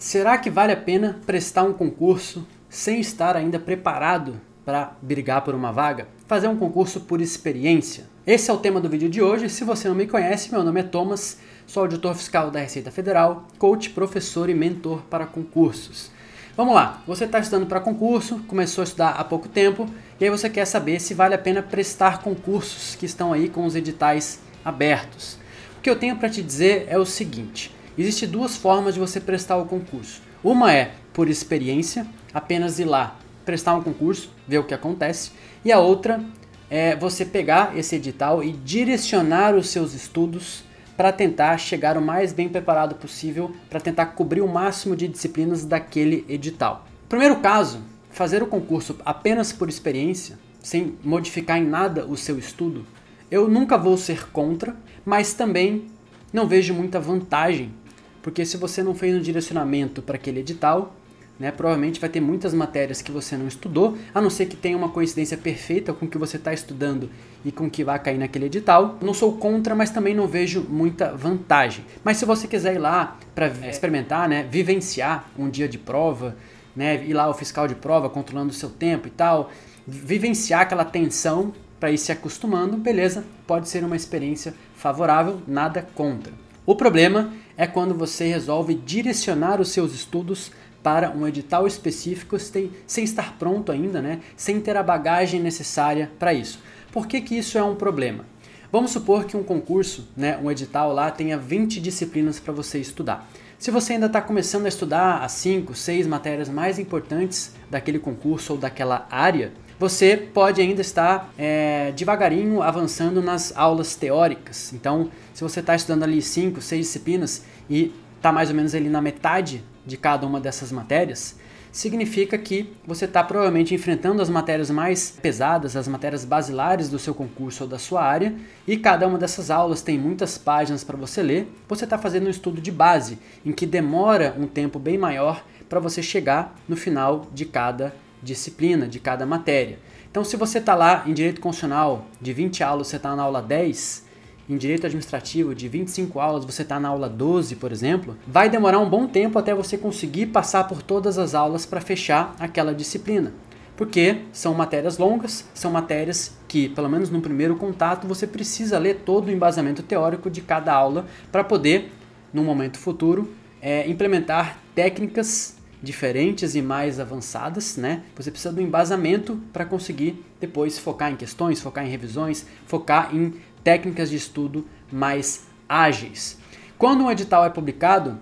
Será que vale a pena prestar um concurso sem estar ainda preparado para brigar por uma vaga? Fazer um concurso por experiência? Esse é o tema do vídeo de hoje. Se você não me conhece, meu nome é Thomas, sou auditor fiscal da Receita Federal, coach, professor e mentor para concursos. Vamos lá, você está estudando para concurso, começou a estudar há pouco tempo e aí você quer saber se vale a pena prestar concursos que estão aí com os editais abertos. O que eu tenho para te dizer é o seguinte. Existem duas formas de você prestar o concurso. Uma é por experiência, apenas ir lá, prestar um concurso, ver o que acontece. E a outra é você pegar esse edital e direcionar os seus estudos para tentar chegar o mais bem preparado possível para tentar cobrir o máximo de disciplinas daquele edital. Primeiro caso, fazer o concurso apenas por experiência, sem modificar em nada o seu estudo, eu nunca vou ser contra, mas também não vejo muita vantagem porque se você não fez um direcionamento para aquele edital, né, provavelmente vai ter muitas matérias que você não estudou, a não ser que tenha uma coincidência perfeita com o que você está estudando e com o que vai cair naquele edital. Não sou contra, mas também não vejo muita vantagem. Mas se você quiser ir lá para experimentar, né, vivenciar um dia de prova, né, ir lá o fiscal de prova controlando o seu tempo e tal, vivenciar aquela tensão para ir se acostumando, beleza, pode ser uma experiência favorável, nada contra. O problema é quando você resolve direcionar os seus estudos para um edital específico sem, sem estar pronto ainda, né? sem ter a bagagem necessária para isso. Por que, que isso é um problema? Vamos supor que um concurso, né, um edital lá, tenha 20 disciplinas para você estudar. Se você ainda está começando a estudar as 5, 6 matérias mais importantes daquele concurso ou daquela área, você pode ainda estar é, devagarinho avançando nas aulas teóricas. Então, se você está estudando ali cinco, seis disciplinas e está mais ou menos ali na metade de cada uma dessas matérias, significa que você está provavelmente enfrentando as matérias mais pesadas, as matérias basilares do seu concurso ou da sua área, e cada uma dessas aulas tem muitas páginas para você ler. Você está fazendo um estudo de base, em que demora um tempo bem maior para você chegar no final de cada disciplina, de cada matéria. Então, se você está lá em direito constitucional, de 20 aulas você está na aula 10, em direito administrativo, de 25 aulas você está na aula 12, por exemplo, vai demorar um bom tempo até você conseguir passar por todas as aulas para fechar aquela disciplina. Porque são matérias longas, são matérias que, pelo menos no primeiro contato, você precisa ler todo o embasamento teórico de cada aula para poder, num momento futuro, é, implementar técnicas diferentes e mais avançadas, né? Você precisa do embasamento para conseguir depois focar em questões, focar em revisões, focar em técnicas de estudo mais ágeis. Quando um edital é publicado,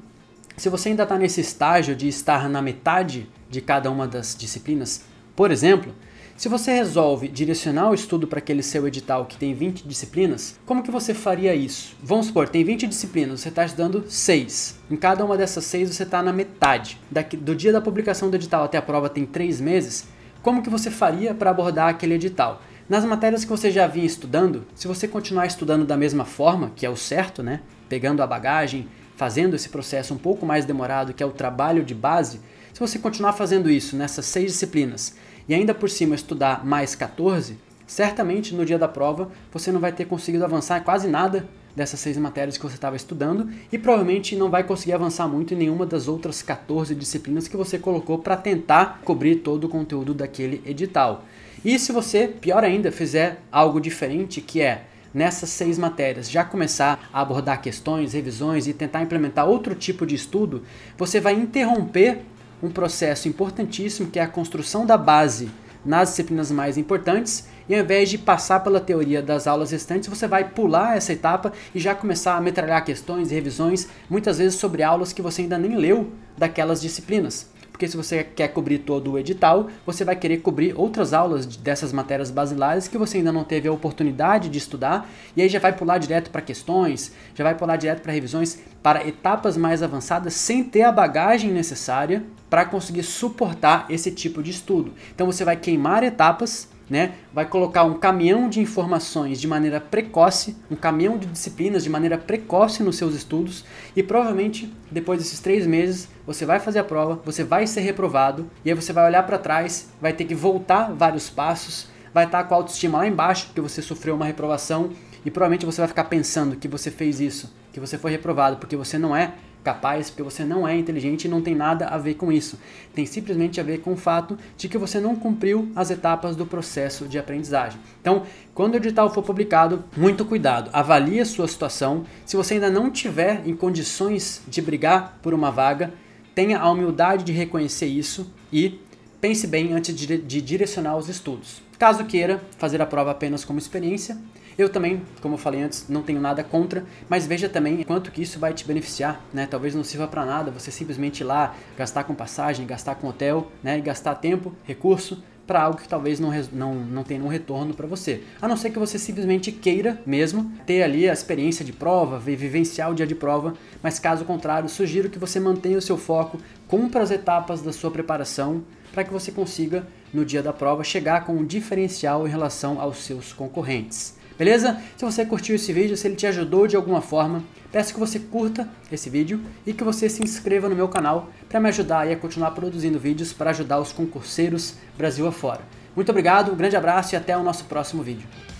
se você ainda está nesse estágio de estar na metade de cada uma das disciplinas, por exemplo, se você resolve direcionar o estudo para aquele seu edital que tem 20 disciplinas, como que você faria isso? Vamos supor, tem 20 disciplinas, você está estudando 6. Em cada uma dessas 6 você está na metade. Daqui, do dia da publicação do edital até a prova tem 3 meses, como que você faria para abordar aquele edital? Nas matérias que você já vinha estudando, se você continuar estudando da mesma forma, que é o certo, né? Pegando a bagagem, fazendo esse processo um pouco mais demorado, que é o trabalho de base, se você continuar fazendo isso nessas seis disciplinas e ainda por cima estudar mais 14, certamente no dia da prova você não vai ter conseguido avançar quase nada dessas seis matérias que você estava estudando e provavelmente não vai conseguir avançar muito em nenhuma das outras 14 disciplinas que você colocou para tentar cobrir todo o conteúdo daquele edital. E se você, pior ainda, fizer algo diferente, que é nessas seis matérias já começar a abordar questões, revisões e tentar implementar outro tipo de estudo, você vai interromper um processo importantíssimo que é a construção da base nas disciplinas mais importantes, e ao invés de passar pela teoria das aulas restantes, você vai pular essa etapa e já começar a metralhar questões e revisões, muitas vezes sobre aulas que você ainda nem leu daquelas disciplinas. Porque se você quer cobrir todo o edital, você vai querer cobrir outras aulas dessas matérias basilares que você ainda não teve a oportunidade de estudar, e aí já vai pular direto para questões, já vai pular direto para revisões, para etapas mais avançadas, sem ter a bagagem necessária para conseguir suportar esse tipo de estudo. Então você vai queimar etapas, né? Vai colocar um caminhão de informações de maneira precoce, um caminhão de disciplinas de maneira precoce nos seus estudos e provavelmente depois desses três meses você vai fazer a prova, você vai ser reprovado e aí você vai olhar para trás, vai ter que voltar vários passos, vai estar tá com a autoestima lá embaixo porque você sofreu uma reprovação e provavelmente você vai ficar pensando que você fez isso, que você foi reprovado porque você não é capaz, porque você não é inteligente e não tem nada a ver com isso. Tem simplesmente a ver com o fato de que você não cumpriu as etapas do processo de aprendizagem. Então, quando o edital for publicado, muito cuidado, avalie a sua situação. Se você ainda não tiver em condições de brigar por uma vaga, tenha a humildade de reconhecer isso e pense bem antes de direcionar os estudos. Caso queira fazer a prova apenas como experiência, eu também, como eu falei antes, não tenho nada contra, mas veja também quanto que isso vai te beneficiar, né? Talvez não sirva para nada você simplesmente ir lá gastar com passagem, gastar com hotel, né? E gastar tempo, recurso para algo que talvez não, não, não tenha um retorno para você. A não ser que você simplesmente queira mesmo ter ali a experiência de prova, vivenciar o dia de prova, mas caso contrário, sugiro que você mantenha o seu foco, cumpra as etapas da sua preparação para que você consiga, no dia da prova, chegar com um diferencial em relação aos seus concorrentes beleza? Se você curtiu esse vídeo, se ele te ajudou de alguma forma, peço que você curta esse vídeo e que você se inscreva no meu canal para me ajudar a continuar produzindo vídeos para ajudar os concurseiros Brasil afora. Muito obrigado, um grande abraço e até o nosso próximo vídeo.